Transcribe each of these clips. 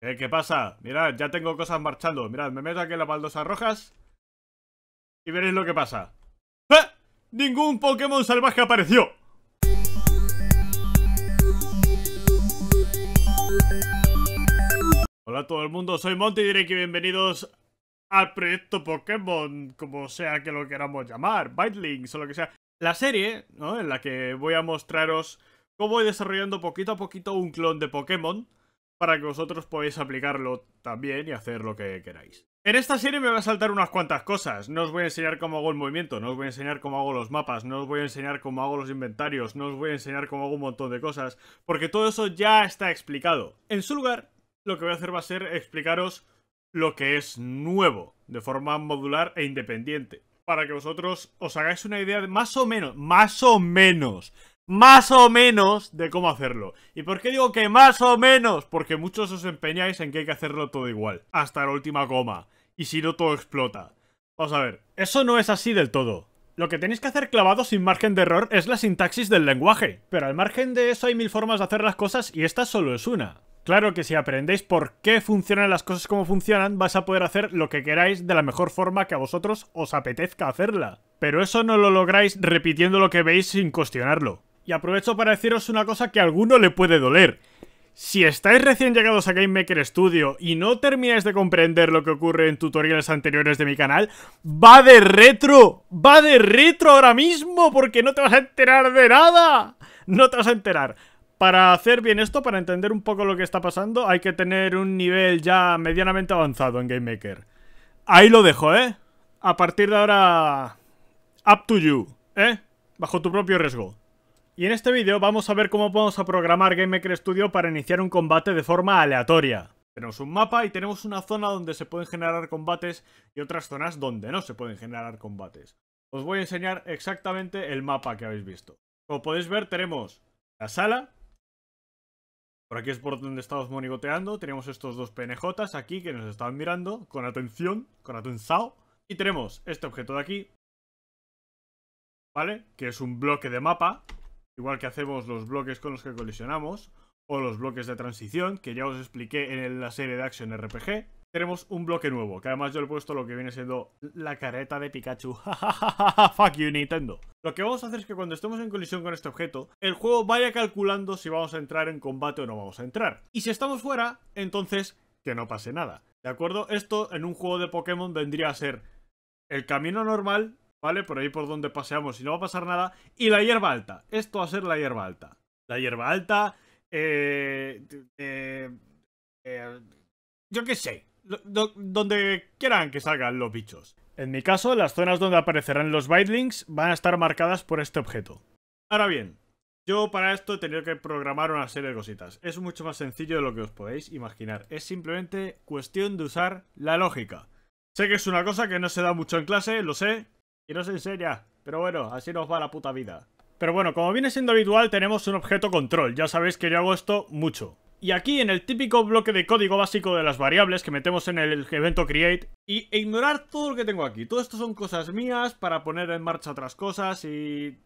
Eh, ¿Qué pasa? Mirad, ya tengo cosas marchando. Mirad, me meto aquí en las baldosas rojas. Y veréis lo que pasa. ¡Ah! ¡Ningún Pokémon salvaje apareció! Hola a todo el mundo, soy Monty diré que bienvenidos al proyecto Pokémon, como sea que lo queramos llamar, Bite o lo que sea. La serie, ¿no? En la que voy a mostraros cómo voy desarrollando poquito a poquito un clon de Pokémon para que vosotros podáis aplicarlo también y hacer lo que queráis. En esta serie me va a saltar unas cuantas cosas. No os voy a enseñar cómo hago el movimiento, no os voy a enseñar cómo hago los mapas, no os voy a enseñar cómo hago los inventarios, no os voy a enseñar cómo hago un montón de cosas, porque todo eso ya está explicado. En su lugar, lo que voy a hacer va a ser explicaros lo que es nuevo, de forma modular e independiente, para que vosotros os hagáis una idea de más o menos, más o menos, más o menos de cómo hacerlo. ¿Y por qué digo que más o menos? Porque muchos os empeñáis en que hay que hacerlo todo igual, hasta la última coma, y si no todo explota. Vamos a ver, eso no es así del todo. Lo que tenéis que hacer clavado sin margen de error es la sintaxis del lenguaje, pero al margen de eso hay mil formas de hacer las cosas y esta solo es una. Claro que si aprendéis por qué funcionan las cosas como funcionan, vas a poder hacer lo que queráis de la mejor forma que a vosotros os apetezca hacerla. Pero eso no lo lográis repitiendo lo que veis sin cuestionarlo. Y aprovecho para deciros una cosa que a alguno le puede doler. Si estáis recién llegados a GameMaker Studio y no termináis de comprender lo que ocurre en tutoriales anteriores de mi canal, ¡va de retro! ¡Va de retro ahora mismo! Porque no te vas a enterar de nada. No te vas a enterar. Para hacer bien esto, para entender un poco lo que está pasando, hay que tener un nivel ya medianamente avanzado en GameMaker. Ahí lo dejo, ¿eh? A partir de ahora... Up to you, ¿eh? Bajo tu propio riesgo. Y en este vídeo vamos a ver cómo podemos a programar GameMaker Studio para iniciar un combate de forma aleatoria. Tenemos un mapa y tenemos una zona donde se pueden generar combates y otras zonas donde no se pueden generar combates. Os voy a enseñar exactamente el mapa que habéis visto. Como podéis ver tenemos la sala, por aquí es por donde estamos monigoteando. Tenemos estos dos PNJs aquí que nos están mirando con atención, con atención. Y tenemos este objeto de aquí, ¿vale? Que es un bloque de mapa igual que hacemos los bloques con los que colisionamos, o los bloques de transición, que ya os expliqué en la serie de Action RPG. Tenemos un bloque nuevo, que además yo le he puesto lo que viene siendo la careta de Pikachu. ¡Fuck you, Nintendo! Lo que vamos a hacer es que cuando estemos en colisión con este objeto, el juego vaya calculando si vamos a entrar en combate o no vamos a entrar. Y si estamos fuera, entonces que no pase nada. ¿De acuerdo? Esto en un juego de Pokémon vendría a ser el camino normal ¿vale? Por ahí por donde paseamos y no va a pasar nada. Y la hierba alta, esto va a ser la hierba alta. La hierba alta, eh, eh, eh yo qué sé, donde quieran que salgan los bichos. En mi caso, las zonas donde aparecerán los bitelings van a estar marcadas por este objeto. Ahora bien, yo para esto he tenido que programar una serie de cositas. Es mucho más sencillo de lo que os podéis imaginar. Es simplemente cuestión de usar la lógica. Sé que es una cosa que no se da mucho en clase, lo sé, y nos enseña. Pero bueno, así nos va la puta vida. Pero bueno, como viene siendo habitual, tenemos un objeto control. Ya sabéis que yo hago esto mucho. Y aquí, en el típico bloque de código básico de las variables que metemos en el evento create, y e ignorar todo lo que tengo aquí. Todo esto son cosas mías para poner en marcha otras cosas y...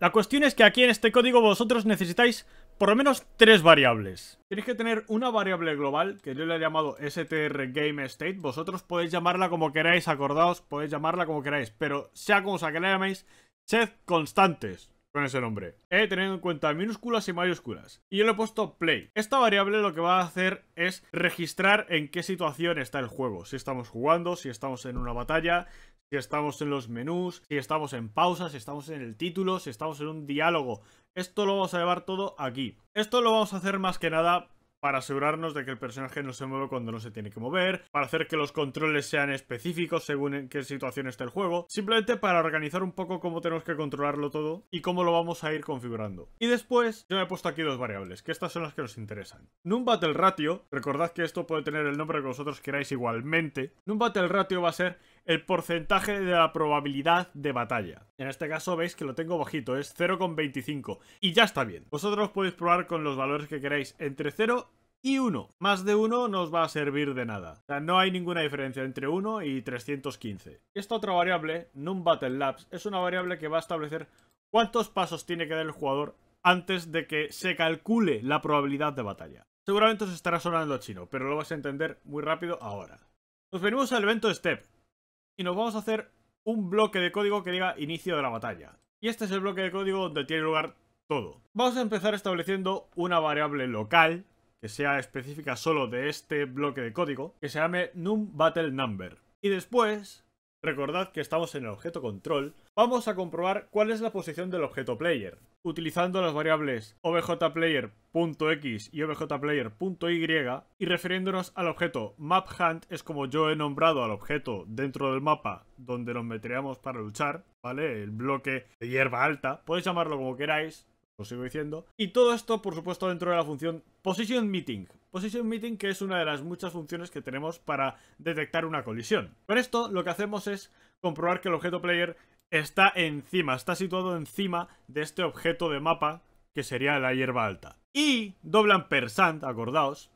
La cuestión es que aquí en este código vosotros necesitáis por lo menos tres variables. Tienes que tener una variable global, que yo le he llamado str game state. Vosotros podéis llamarla como queráis, acordaos, podéis llamarla como queráis. Pero sea como sea que la llaméis, sed constantes con ese nombre. Eh, teniendo en cuenta minúsculas y mayúsculas. Y yo le he puesto play. Esta variable lo que va a hacer es registrar en qué situación está el juego. Si estamos jugando, si estamos en una batalla, si estamos en los menús, si estamos en pausa, si estamos en el título, si estamos en un diálogo, esto lo vamos a llevar todo aquí. Esto lo vamos a hacer más que nada para asegurarnos de que el personaje no se mueve cuando no se tiene que mover, para hacer que los controles sean específicos según en qué situación esté el juego, simplemente para organizar un poco cómo tenemos que controlarlo todo y cómo lo vamos a ir configurando. Y después, yo me he puesto aquí dos variables, que estas son las que nos interesan. Num Battle Ratio, recordad que esto puede tener el nombre que vosotros queráis igualmente, Num Battle Ratio va a ser el porcentaje de la probabilidad de batalla. En este caso veis que lo tengo bajito, es 0,25 y ya está bien. Vosotros podéis probar con los valores que queráis entre 0 y 1. Más de 1 no os va a servir de nada. O sea, no hay ninguna diferencia entre 1 y 315. Esta otra variable, Num Battle es una variable que va a establecer cuántos pasos tiene que dar el jugador antes de que se calcule la probabilidad de batalla. Seguramente os estará sonando chino, pero lo vas a entender muy rápido ahora. Nos venimos al evento Step, y nos vamos a hacer un bloque de código que diga inicio de la batalla. Y este es el bloque de código donde tiene lugar todo. Vamos a empezar estableciendo una variable local que sea específica solo de este bloque de código, que se llame numBattleNumber. Y después, recordad que estamos en el objeto control, vamos a comprobar cuál es la posición del objeto player utilizando las variables objplayer.x y objplayer.y y refiriéndonos al objeto mapHunt es como yo he nombrado al objeto dentro del mapa donde nos meteríamos para luchar, ¿vale? El bloque de hierba alta, podéis llamarlo como queráis, os sigo diciendo. Y todo esto, por supuesto, dentro de la función positionMeeting Meeting. Meeting que es una de las muchas funciones que tenemos para detectar una colisión. Con esto lo que hacemos es comprobar que el objeto player está encima, está situado encima de este objeto de mapa que sería la hierba alta. Y doblan persand, acordaos,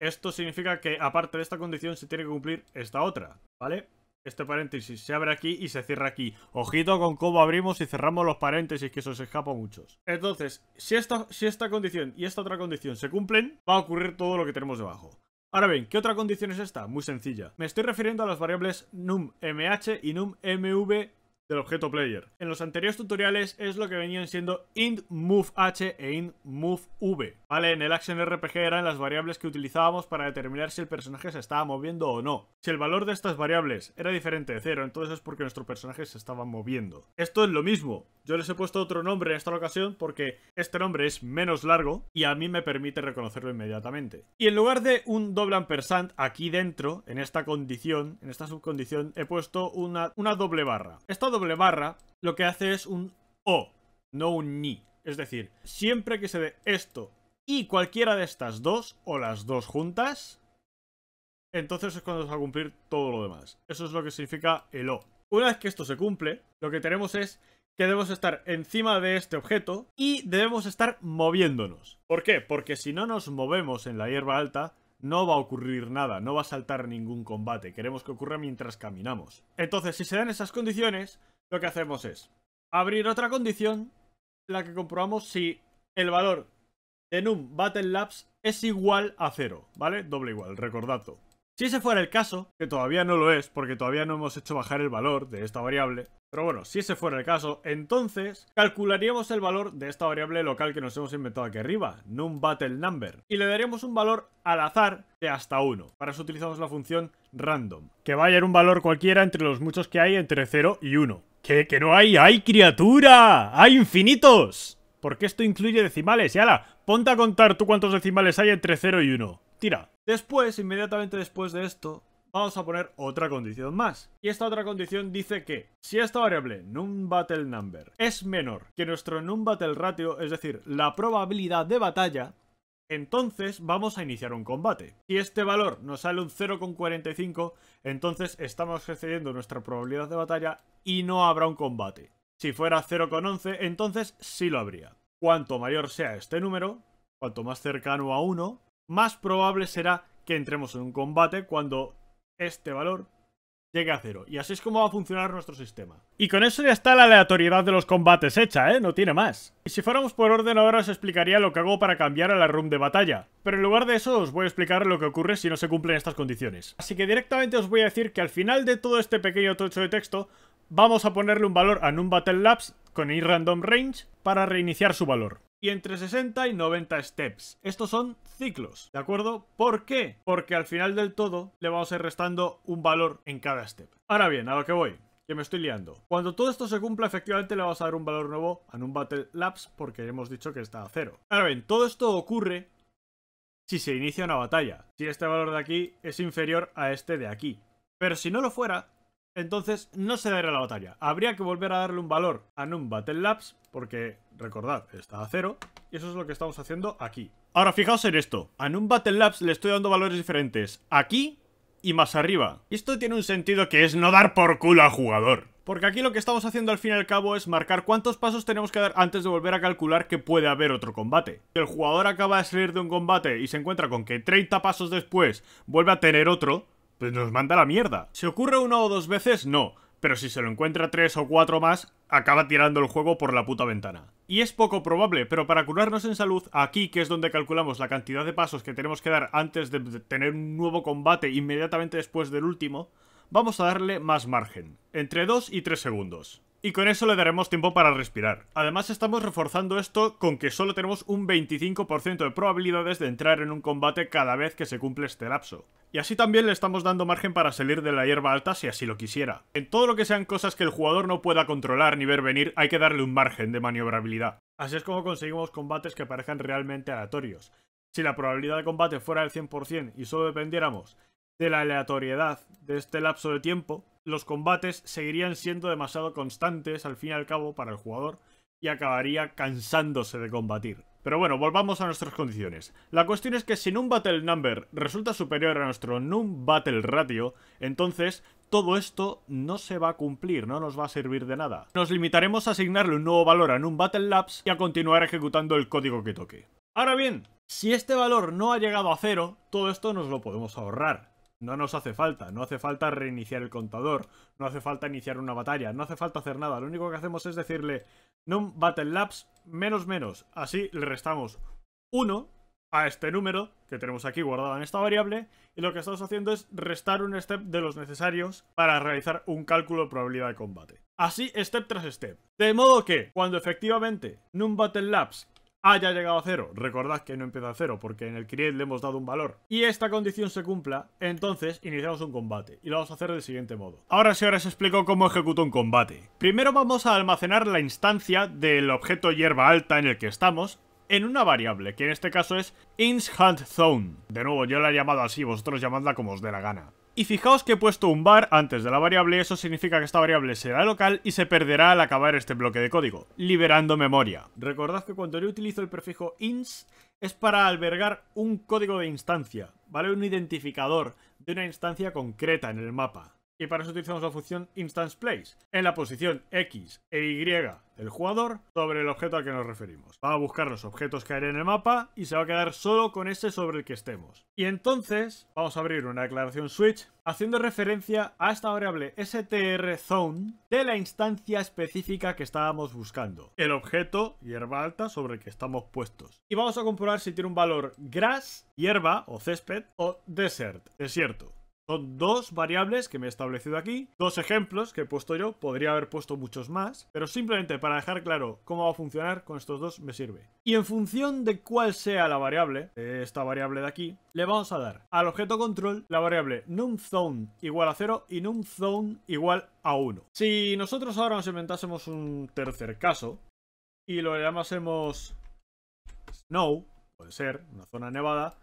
esto significa que aparte de esta condición se tiene que cumplir esta otra, ¿vale? Este paréntesis se abre aquí y se cierra aquí. Ojito con cómo abrimos y cerramos los paréntesis, que eso se escapa muchos. Entonces, si esta, si esta condición y esta otra condición se cumplen, va a ocurrir todo lo que tenemos debajo. Ahora bien, ¿qué otra condición es esta? Muy sencilla. Me estoy refiriendo a las variables num.mh y num.mv del objeto player. En los anteriores tutoriales es lo que venían siendo int move h e int move v. ¿Vale? En el Action RPG eran las variables que utilizábamos para determinar si el personaje se estaba moviendo o no. Si el valor de estas variables era diferente de cero, entonces es porque nuestro personaje se estaba moviendo. Esto es lo mismo. Yo les he puesto otro nombre en esta ocasión porque este nombre es menos largo y a mí me permite reconocerlo inmediatamente. Y en lugar de un doble ampersand aquí dentro, en esta condición, en esta subcondición, he puesto una, una doble barra. Esta doble barra lo que hace es un O, no un ni. Es decir, siempre que se dé esto y cualquiera de estas dos o las dos juntas, entonces es cuando se va a cumplir todo lo demás. Eso es lo que significa el O. Una vez que esto se cumple, lo que tenemos es que debemos estar encima de este objeto y debemos estar moviéndonos. ¿Por qué? Porque si no nos movemos en la hierba alta, no va a ocurrir nada, no va a saltar ningún combate. Queremos que ocurra mientras caminamos. Entonces, si se dan esas condiciones, lo que hacemos es abrir otra condición, la que comprobamos si el valor de un Battle Labs es igual a cero, ¿vale? Doble igual, recordadlo. Si ese fuera el caso, que todavía no lo es, porque todavía no hemos hecho bajar el valor de esta variable, pero bueno, si ese fuera el caso, entonces calcularíamos el valor de esta variable local que nos hemos inventado aquí arriba, num number, y le daríamos un valor al azar de hasta 1. Para eso utilizamos la función random, que va a un valor cualquiera entre los muchos que hay entre 0 y 1. Que ¿Que no hay? ¡Hay criatura! ¡Hay infinitos! Porque esto incluye decimales. Y ala, ponte a contar tú cuántos decimales hay entre 0 y 1. Tira. Después, inmediatamente después de esto, vamos a poner otra condición más. Y esta otra condición dice que si esta variable numBattleNumber es menor que nuestro numBattleRatio, es decir, la probabilidad de batalla, entonces vamos a iniciar un combate. Si este valor nos sale un 0,45, entonces estamos excediendo nuestra probabilidad de batalla y no habrá un combate. Si fuera 0,11, entonces sí lo habría. Cuanto mayor sea este número, cuanto más cercano a 1, más probable será que entremos en un combate cuando este valor llegue a cero. Y así es como va a funcionar nuestro sistema. Y con eso ya está la aleatoriedad de los combates hecha, ¿eh? No tiene más. Y si fuéramos por orden ahora os explicaría lo que hago para cambiar a la room de batalla. Pero en lugar de eso os voy a explicar lo que ocurre si no se cumplen estas condiciones. Así que directamente os voy a decir que al final de todo este pequeño tocho de texto vamos a ponerle un valor a un Battle con random Range para reiniciar su valor. Y entre 60 y 90 steps. Estos son ciclos, ¿de acuerdo? ¿Por qué? Porque al final del todo le vamos a ir restando un valor en cada step. Ahora bien, a lo que voy que me estoy liando. Cuando todo esto se cumpla, efectivamente le vamos a dar un valor nuevo en un Battle lapse porque hemos dicho que está a cero. Ahora bien, todo esto ocurre si se inicia una batalla, si este valor de aquí es inferior a este de aquí. Pero si no lo fuera, entonces no se dará la batalla. Habría que volver a darle un valor a Num Battle Labs porque, recordad, está a cero. Y eso es lo que estamos haciendo aquí. Ahora fijaos en esto. A Num Battle Labs le estoy dando valores diferentes aquí y más arriba. Esto tiene un sentido que es no dar por culo al jugador. Porque aquí lo que estamos haciendo al fin y al cabo es marcar cuántos pasos tenemos que dar antes de volver a calcular que puede haber otro combate. Si el jugador acaba de salir de un combate y se encuentra con que 30 pasos después vuelve a tener otro, pues nos manda la mierda. Si ocurre una o dos veces, no. Pero si se lo encuentra tres o cuatro más, acaba tirando el juego por la puta ventana. Y es poco probable, pero para curarnos en salud, aquí que es donde calculamos la cantidad de pasos que tenemos que dar antes de tener un nuevo combate inmediatamente después del último, vamos a darle más margen, entre 2 y 3 segundos y con eso le daremos tiempo para respirar. Además estamos reforzando esto con que solo tenemos un 25% de probabilidades de entrar en un combate cada vez que se cumple este lapso. Y así también le estamos dando margen para salir de la hierba alta si así lo quisiera. En todo lo que sean cosas que el jugador no pueda controlar ni ver venir, hay que darle un margen de maniobrabilidad. Así es como conseguimos combates que parezcan realmente aleatorios. Si la probabilidad de combate fuera del 100% y solo dependiéramos de la aleatoriedad de este lapso de tiempo, los combates seguirían siendo demasiado constantes al fin y al cabo para el jugador y acabaría cansándose de combatir. Pero bueno, volvamos a nuestras condiciones. La cuestión es que si un Battle Number resulta superior a nuestro Num Battle Ratio, entonces todo esto no se va a cumplir, no nos va a servir de nada. Nos limitaremos a asignarle un nuevo valor a Num Battle Labs y a continuar ejecutando el código que toque. Ahora bien, si este valor no ha llegado a cero, todo esto nos lo podemos ahorrar. No nos hace falta, no hace falta reiniciar el contador, no hace falta iniciar una batalla, no hace falta hacer nada. Lo único que hacemos es decirle num battle laps menos menos. Así le restamos 1 a este número que tenemos aquí guardado en esta variable y lo que estamos haciendo es restar un step de los necesarios para realizar un cálculo de probabilidad de combate. Así, step tras step. De modo que, cuando efectivamente num battle laps haya llegado a cero. Recordad que no empieza a cero porque en el create le hemos dado un valor. Y esta condición se cumpla, entonces iniciamos un combate. Y lo vamos a hacer del siguiente modo. Ahora sí, ahora os explico cómo ejecuto un combate. Primero vamos a almacenar la instancia del objeto hierba alta en el que estamos en una variable, que en este caso es insHuntZone. De nuevo, yo la he llamado así, vosotros llamadla como os dé la gana. Y fijaos que he puesto un bar antes de la variable, eso significa que esta variable será local y se perderá al acabar este bloque de código, liberando memoria. Recordad que cuando yo utilizo el prefijo ins es para albergar un código de instancia, ¿vale? Un identificador de una instancia concreta en el mapa y para eso utilizamos la función instance place en la posición X e Y del jugador sobre el objeto al que nos referimos. Va a buscar los objetos que hay en el mapa y se va a quedar solo con ese sobre el que estemos. Y entonces vamos a abrir una declaración switch haciendo referencia a esta variable strZone de la instancia específica que estábamos buscando. El objeto hierba alta sobre el que estamos puestos. Y vamos a comprobar si tiene un valor grass, hierba o césped o desert, desierto. Son dos variables que me he establecido aquí, dos ejemplos que he puesto yo, podría haber puesto muchos más, pero simplemente para dejar claro cómo va a funcionar con estos dos me sirve. Y en función de cuál sea la variable, esta variable de aquí, le vamos a dar al objeto control la variable numZone igual a 0 y numZone igual a 1. Si nosotros ahora nos inventásemos un tercer caso y lo llamásemos snow, puede ser, una zona nevada,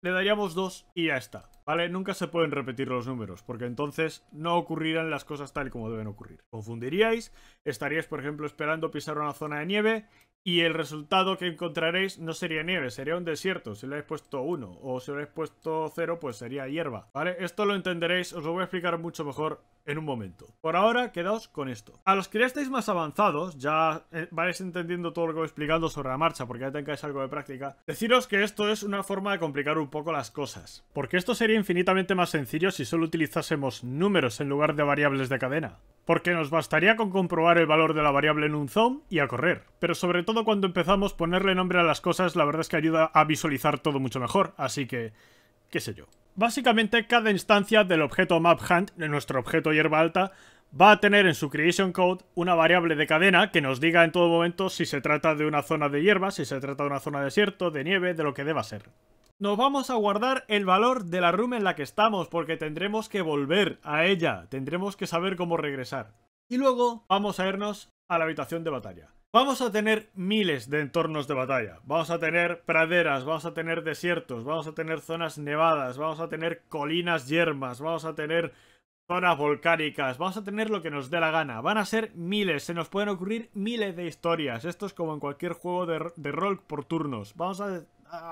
le daríamos 2 y ya está. ¿Vale? Nunca se pueden repetir los números, porque entonces no ocurrirán las cosas tal como deben ocurrir. Confundiríais, estaríais, por ejemplo, esperando pisar una zona de nieve y el resultado que encontraréis no sería nieve, sería un desierto. Si le habéis puesto 1 o si le habéis puesto 0, pues sería hierba. ¿Vale? Esto lo entenderéis, os lo voy a explicar mucho mejor en un momento. Por ahora, quedaos con esto. A los que ya estáis más avanzados, ya eh, vais entendiendo todo lo que voy explicando sobre la marcha, porque ya tengáis algo de práctica, deciros que esto es una forma de complicar un poco las cosas. Porque esto sería infinitamente más sencillo si solo utilizásemos números en lugar de variables de cadena. Porque nos bastaría con comprobar el valor de la variable en un zoom y a correr. Pero sobre todo cuando empezamos, ponerle nombre a las cosas, la verdad es que ayuda a visualizar todo mucho mejor, así que, qué sé yo. Básicamente, cada instancia del objeto map de nuestro objeto hierba alta, va a tener en su creation code una variable de cadena que nos diga en todo momento si se trata de una zona de hierba, si se trata de una zona de desierto, de nieve, de lo que deba ser. Nos vamos a guardar el valor de la room en la que estamos porque tendremos que volver a ella, tendremos que saber cómo regresar. Y luego vamos a irnos a la habitación de batalla. Vamos a tener miles de entornos de batalla. Vamos a tener praderas, vamos a tener desiertos, vamos a tener zonas nevadas, vamos a tener colinas yermas, vamos a tener zonas volcánicas, vamos a tener lo que nos dé la gana. Van a ser miles, se nos pueden ocurrir miles de historias. Esto es como en cualquier juego de, rol por turnos. Vamos a,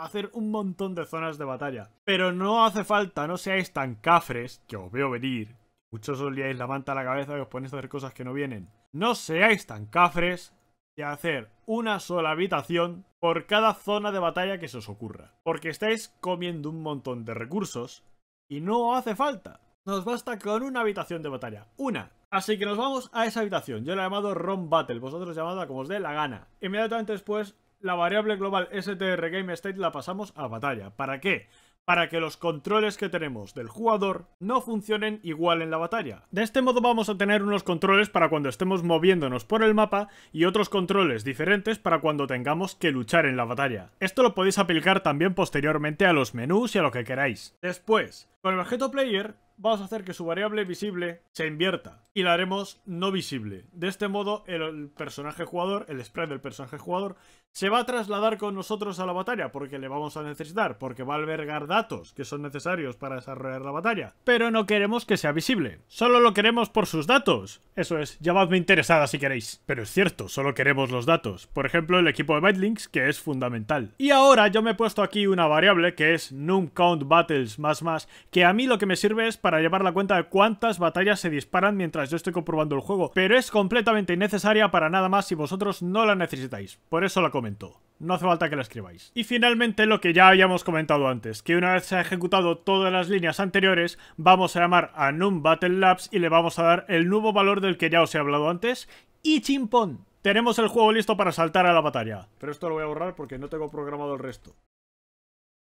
hacer un montón de zonas de batalla. Pero no hace falta, no seáis tan cafres, que os veo venir. Muchos os liáis la manta a la cabeza y os ponéis a hacer cosas que no vienen. No seáis tan cafres, de hacer una sola habitación por cada zona de batalla que se os ocurra. Porque estáis comiendo un montón de recursos y no hace falta. Nos basta con una habitación de batalla. Una. Así que nos vamos a esa habitación. Yo la he llamado ROM Battle. Vosotros llamadla como os dé la gana. Inmediatamente después, la variable global strGameState state la pasamos a batalla. ¿Para qué? para que los controles que tenemos del jugador no funcionen igual en la batalla. De este modo vamos a tener unos controles para cuando estemos moviéndonos por el mapa y otros controles diferentes para cuando tengamos que luchar en la batalla. Esto lo podéis aplicar también posteriormente a los menús y a lo que queráis. Después, con el objeto player vamos a hacer que su variable visible se invierta y la haremos no visible. De este modo, el personaje jugador, el spread del personaje jugador, se va a trasladar con nosotros a la batalla porque le vamos a necesitar, porque va a albergar datos que son necesarios para desarrollar la batalla. Pero no queremos que sea visible, solo lo queremos por sus datos. Eso es, llamadme interesada si queréis. Pero es cierto, solo queremos los datos. Por ejemplo, el equipo de Bytelinks, que es fundamental. Y ahora yo me he puesto aquí una variable que es numCountBattles más más, que a mí lo que me sirve es para llevar la cuenta de cuántas batallas se disparan mientras yo estoy comprobando el juego, pero es completamente innecesaria para nada más si vosotros no la necesitáis, por eso la comento. No hace falta que la escribáis. Y finalmente lo que ya habíamos comentado antes, que una vez se ha ejecutado todas las líneas anteriores, vamos a llamar a Num Battle Labs y le vamos a dar el nuevo valor del que ya os he hablado antes, y chimpón. Tenemos el juego listo para saltar a la batalla. Pero esto lo voy a borrar porque no tengo programado el resto.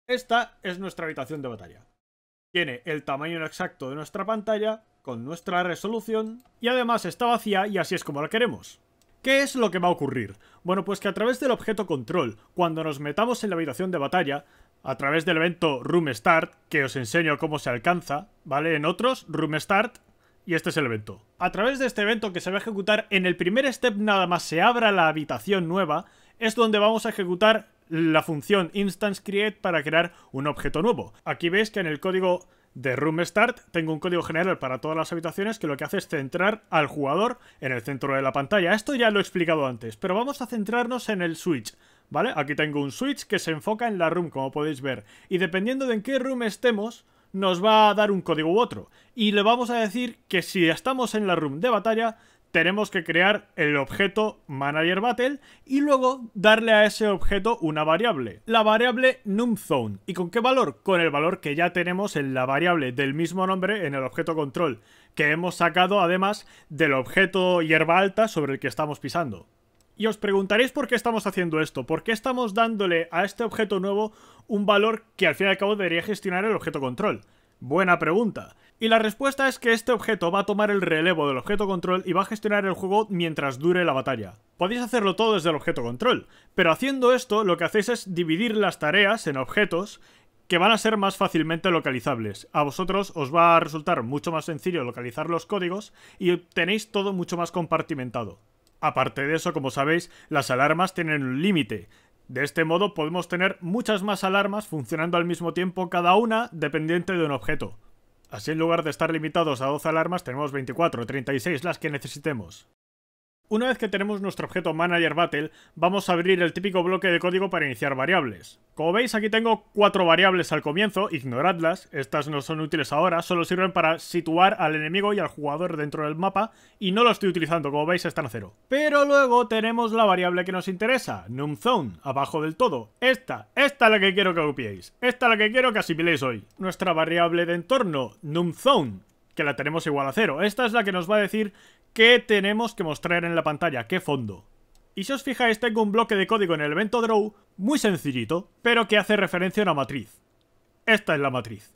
Esta es nuestra habitación de batalla. Tiene el tamaño exacto de nuestra pantalla, con nuestra resolución, y además está vacía y así es como la queremos. ¿Qué es lo que va a ocurrir? Bueno, pues que a través del objeto control, cuando nos metamos en la habitación de batalla, a través del evento Room Start, que os enseño cómo se alcanza, ¿vale? En otros, Room Start, y este es el evento. A través de este evento que se va a ejecutar en el primer step nada más se abra la habitación nueva, es donde vamos a ejecutar la función instance create para crear un objeto nuevo. Aquí veis que en el código de Room Start tengo un código general para todas las habitaciones que lo que hace es centrar al jugador en el centro de la pantalla. Esto ya lo he explicado antes, pero vamos a centrarnos en el switch. ¿Vale? Aquí tengo un switch que se enfoca en la room, como podéis ver. Y dependiendo de en qué room estemos, nos va a dar un código u otro. Y le vamos a decir que si estamos en la room de batalla, tenemos que crear el objeto manager battle y luego darle a ese objeto una variable, la variable numZone. ¿Y con qué valor? Con el valor que ya tenemos en la variable del mismo nombre en el objeto control, que hemos sacado además del objeto hierba alta sobre el que estamos pisando. Y os preguntaréis por qué estamos haciendo esto, por qué estamos dándole a este objeto nuevo un valor que al fin y al cabo debería gestionar el objeto control. Buena pregunta. Y la respuesta es que este objeto va a tomar el relevo del objeto control y va a gestionar el juego mientras dure la batalla. Podéis hacerlo todo desde el objeto control, pero haciendo esto lo que hacéis es dividir las tareas en objetos que van a ser más fácilmente localizables. A vosotros os va a resultar mucho más sencillo localizar los códigos y tenéis todo mucho más compartimentado. Aparte de eso, como sabéis, las alarmas tienen un límite. De este modo podemos tener muchas más alarmas funcionando al mismo tiempo cada una dependiente de un objeto. Así en lugar de estar limitados a 12 alarmas tenemos 24 36 las que necesitemos. Una vez que tenemos nuestro objeto Manager Battle, vamos a abrir el típico bloque de código para iniciar variables. Como veis aquí tengo cuatro variables al comienzo, ignoradlas, estas no son útiles ahora, solo sirven para situar al enemigo y al jugador dentro del mapa y no lo estoy utilizando, como veis están a cero. Pero luego tenemos la variable que nos interesa, numZone, abajo del todo. Esta, esta es la que quiero que copiéis, esta es la que quiero que asimiléis hoy. Nuestra variable de entorno, numZone, que la tenemos igual a cero. Esta es la que nos va a decir qué tenemos que mostrar en la pantalla, qué fondo. Y si os fijáis, tengo un bloque de código en el evento draw muy sencillito, pero que hace referencia a una matriz. Esta es la matriz.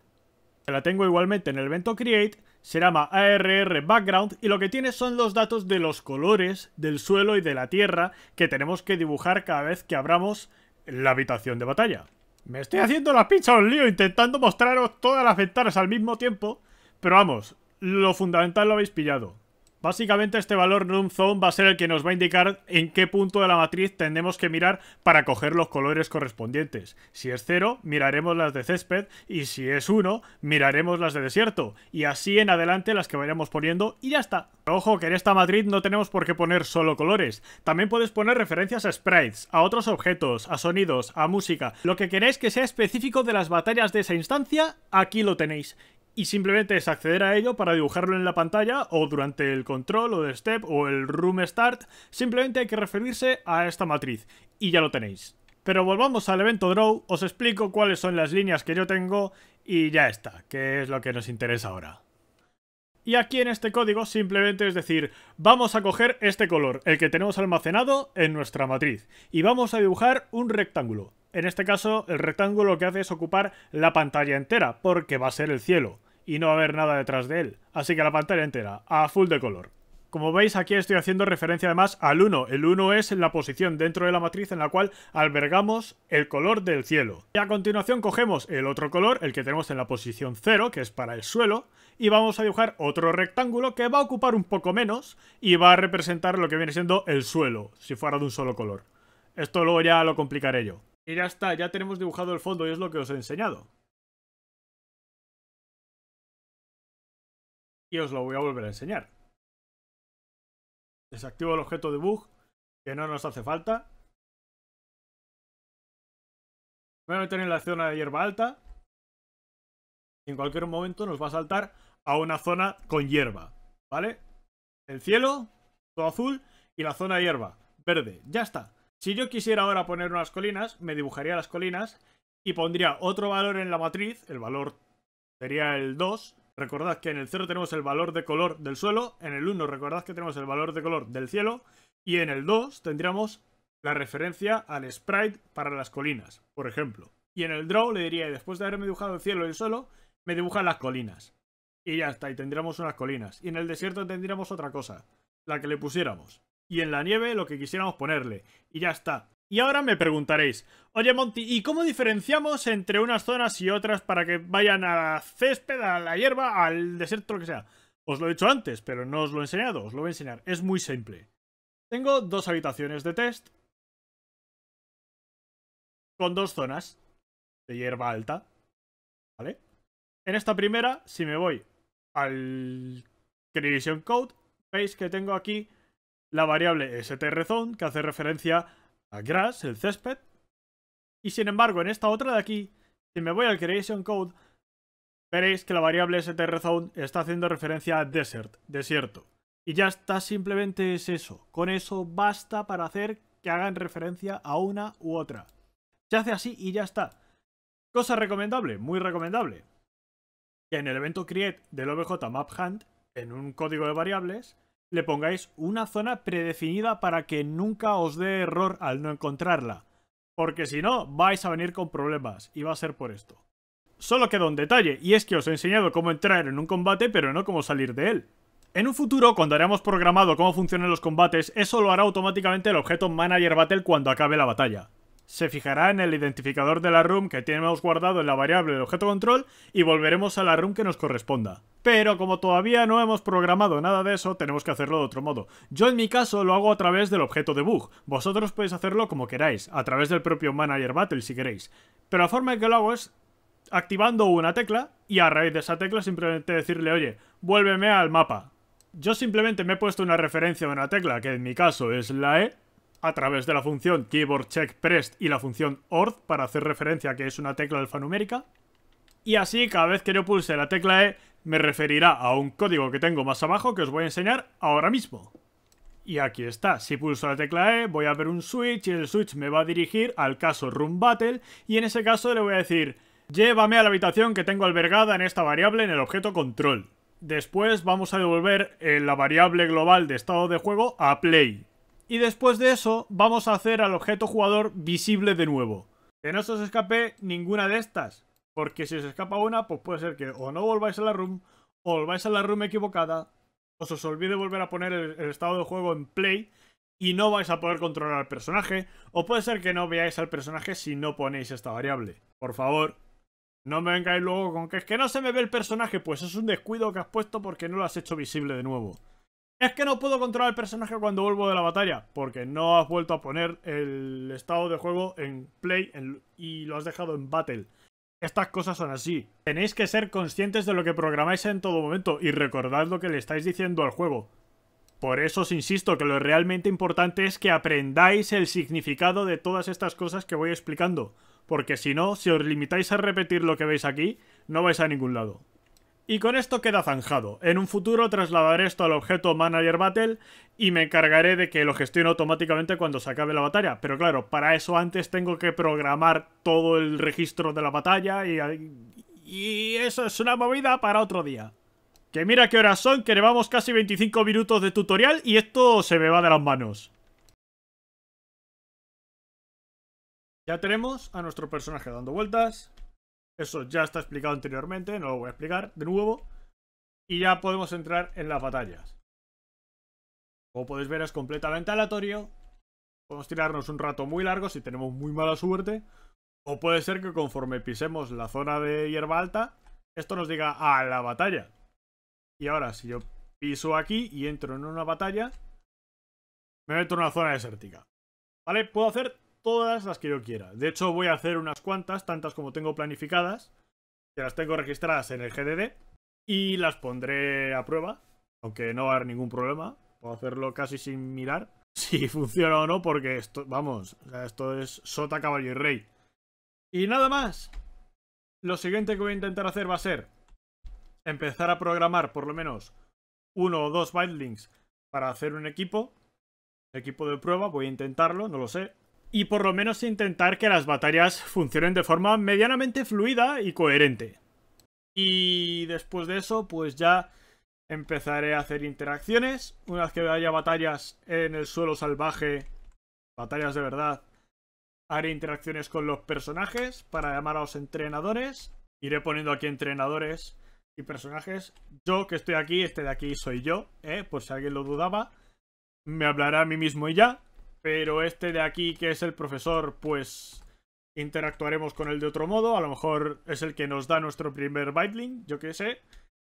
La tengo igualmente en el evento create, se llama ARR background y lo que tiene son los datos de los colores del suelo y de la tierra que tenemos que dibujar cada vez que abramos la habitación de batalla. Me estoy haciendo la pincha un lío intentando mostraros todas las ventanas al mismo tiempo, pero vamos, lo fundamental lo habéis pillado. Básicamente este valor num zone va a ser el que nos va a indicar en qué punto de la matriz tenemos que mirar para coger los colores correspondientes. Si es 0, miraremos las de césped y si es 1, miraremos las de desierto. Y así en adelante las que vayamos poniendo y ya está. ojo que en esta matriz no tenemos por qué poner solo colores. También puedes poner referencias a sprites, a otros objetos, a sonidos, a música. Lo que queráis que sea específico de las batallas de esa instancia, aquí lo tenéis y simplemente es acceder a ello para dibujarlo en la pantalla o durante el control o el step o el room start, simplemente hay que referirse a esta matriz y ya lo tenéis. Pero volvamos al evento draw, os explico cuáles son las líneas que yo tengo y ya está, que es lo que nos interesa ahora. Y aquí en este código simplemente es decir, vamos a coger este color, el que tenemos almacenado en nuestra matriz, y vamos a dibujar un rectángulo. En este caso, el rectángulo lo que hace es ocupar la pantalla entera, porque va a ser el cielo y no va a haber nada detrás de él. Así que la pantalla entera, a full de color. Como veis aquí estoy haciendo referencia además al 1. El 1 es la posición dentro de la matriz en la cual albergamos el color del cielo. Y a continuación cogemos el otro color, el que tenemos en la posición 0, que es para el suelo, y vamos a dibujar otro rectángulo que va a ocupar un poco menos y va a representar lo que viene siendo el suelo, si fuera de un solo color. Esto luego ya lo complicaré yo. Y ya está, ya tenemos dibujado el fondo y es lo que os he enseñado. y os lo voy a volver a enseñar. Desactivo el objeto de bug. que no nos hace falta. voy a meter en la zona de hierba alta. Y en cualquier momento nos va a saltar a una zona con hierba, ¿vale? El cielo, todo azul, y la zona de hierba, verde. Ya está. Si yo quisiera ahora poner unas colinas, me dibujaría las colinas y pondría otro valor en la matriz, el valor sería el 2, Recordad que en el 0 tenemos el valor de color del suelo, en el 1 recordad que tenemos el valor de color del cielo y en el 2 tendríamos la referencia al sprite para las colinas, por ejemplo. Y en el draw le diría, después de haberme dibujado el cielo y el suelo, me dibuja las colinas. Y ya está, y tendríamos unas colinas. Y en el desierto tendríamos otra cosa, la que le pusiéramos. Y en la nieve lo que quisiéramos ponerle. Y ya está. Y ahora me preguntaréis, oye Monty, ¿y cómo diferenciamos entre unas zonas y otras para que vayan a la césped, a la hierba, al desierto, lo que sea? Os lo he dicho antes, pero no os lo he enseñado, os lo voy a enseñar. Es muy simple. Tengo dos habitaciones de test con dos zonas de hierba alta, ¿vale? En esta primera, si me voy al Creation Code, veis que tengo aquí la variable strZone que hace referencia grass, el césped. Y sin embargo, en esta otra de aquí, si me voy al creation code, veréis que la variable strZone está haciendo referencia a desert, desierto. Y ya está, simplemente es eso. Con eso basta para hacer que hagan referencia a una u otra. Se hace así y ya está. Cosa recomendable, muy recomendable. Que en el evento create del OBJ Map en un código de variables, le pongáis una zona predefinida para que nunca os dé error al no encontrarla. Porque si no, vais a venir con problemas, y va a ser por esto. Solo queda un detalle, y es que os he enseñado cómo entrar en un combate, pero no cómo salir de él. En un futuro, cuando haremos programado cómo funcionan los combates, eso lo hará automáticamente el objeto Manager Battle cuando acabe la batalla se fijará en el identificador de la room que tenemos guardado en la variable del objeto control y volveremos a la room que nos corresponda. Pero como todavía no hemos programado nada de eso, tenemos que hacerlo de otro modo. Yo en mi caso lo hago a través del objeto debug. Vosotros podéis hacerlo como queráis, a través del propio manager battle si queréis. Pero la forma en que lo hago es activando una tecla y a raíz de esa tecla simplemente decirle, oye, vuélveme al mapa. Yo simplemente me he puesto una referencia a una tecla, que en mi caso es la E, a través de la función keyboard check pressed y la función ord para hacer referencia a que es una tecla alfanumérica. Y así cada vez que yo pulse la tecla E me referirá a un código que tengo más abajo que os voy a enseñar ahora mismo. Y aquí está, si pulso la tecla E voy a ver un switch y el switch me va a dirigir al caso Room Battle y en ese caso le voy a decir Llévame a la habitación que tengo albergada en esta variable en el objeto control. Después vamos a devolver eh, la variable global de estado de juego a play y después de eso, vamos a hacer al objeto jugador visible de nuevo. Que no se os escape ninguna de estas. Porque si os escapa una, pues puede ser que o no volváis a la room, o volváis a la room equivocada, O se os olvide volver a poner el, el estado de juego en play y no vais a poder controlar al personaje, o puede ser que no veáis al personaje si no ponéis esta variable. Por favor, no me vengáis luego con que es que no se me ve el personaje, pues es un descuido que has puesto porque no lo has hecho visible de nuevo. Es que no puedo controlar el personaje cuando vuelvo de la batalla, porque no has vuelto a poner el estado de juego en play y lo has dejado en battle. Estas cosas son así. Tenéis que ser conscientes de lo que programáis en todo momento y recordad lo que le estáis diciendo al juego. Por eso os insisto que lo realmente importante es que aprendáis el significado de todas estas cosas que voy explicando, porque si no, si os limitáis a repetir lo que veis aquí, no vais a ningún lado. Y con esto queda zanjado. En un futuro trasladaré esto al objeto Manager Battle y me encargaré de que lo gestione automáticamente cuando se acabe la batalla. Pero claro, para eso antes tengo que programar todo el registro de la batalla y, y eso es una movida para otro día. Que mira qué horas son, que llevamos casi 25 minutos de tutorial y esto se me va de las manos. Ya tenemos a nuestro personaje dando vueltas. Eso ya está explicado anteriormente, no lo voy a explicar de nuevo. Y ya podemos entrar en las batallas. Como podéis ver es completamente aleatorio. Podemos tirarnos un rato muy largo si tenemos muy mala suerte. O puede ser que conforme pisemos la zona de hierba alta, esto nos diga a ah, la batalla. Y ahora si yo piso aquí y entro en una batalla, me meto en una zona desértica. ¿Vale? Puedo hacer todas las que yo quiera. De hecho, voy a hacer unas cuantas, tantas como tengo planificadas, que las tengo registradas en el GDD, y las pondré a prueba, aunque no va a haber ningún problema. Puedo hacerlo casi sin mirar si funciona o no, porque esto, vamos, esto es sota, caballo y rey. Y nada más. Lo siguiente que voy a intentar hacer va a ser empezar a programar por lo menos uno o dos bindlings para hacer un equipo. Equipo de prueba, voy a intentarlo, no lo sé y por lo menos intentar que las batallas funcionen de forma medianamente fluida y coherente. Y después de eso, pues ya empezaré a hacer interacciones. Una vez que haya batallas en el suelo salvaje, batallas de verdad, haré interacciones con los personajes para llamar a los entrenadores. Iré poniendo aquí entrenadores y personajes. Yo que estoy aquí, este de aquí soy yo, ¿eh? por si alguien lo dudaba. Me hablará a mí mismo y ya. Pero este de aquí, que es el profesor, pues interactuaremos con él de otro modo. A lo mejor es el que nos da nuestro primer bailing yo qué sé.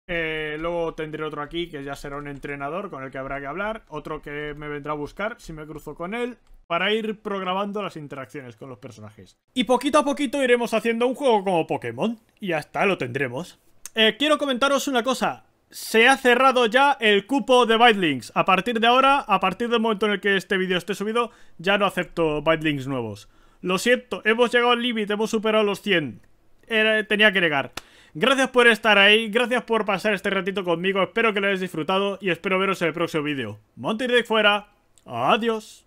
Eh, luego tendré otro aquí que ya será un entrenador con el que habrá que hablar. Otro que me vendrá a buscar si me cruzo con él. Para ir programando las interacciones con los personajes. Y poquito a poquito iremos haciendo un juego como Pokémon. Y hasta lo tendremos. Eh, quiero comentaros una cosa se ha cerrado ya el cupo de ByteLinks A partir de ahora, a partir del momento en el que este vídeo esté subido, ya no acepto ByteLinks nuevos. Lo siento, hemos llegado al límite, hemos superado los 100. tenía que llegar. Gracias por estar ahí, gracias por pasar este ratito conmigo, espero que lo hayáis disfrutado y espero veros en el próximo vídeo. de fuera, adiós.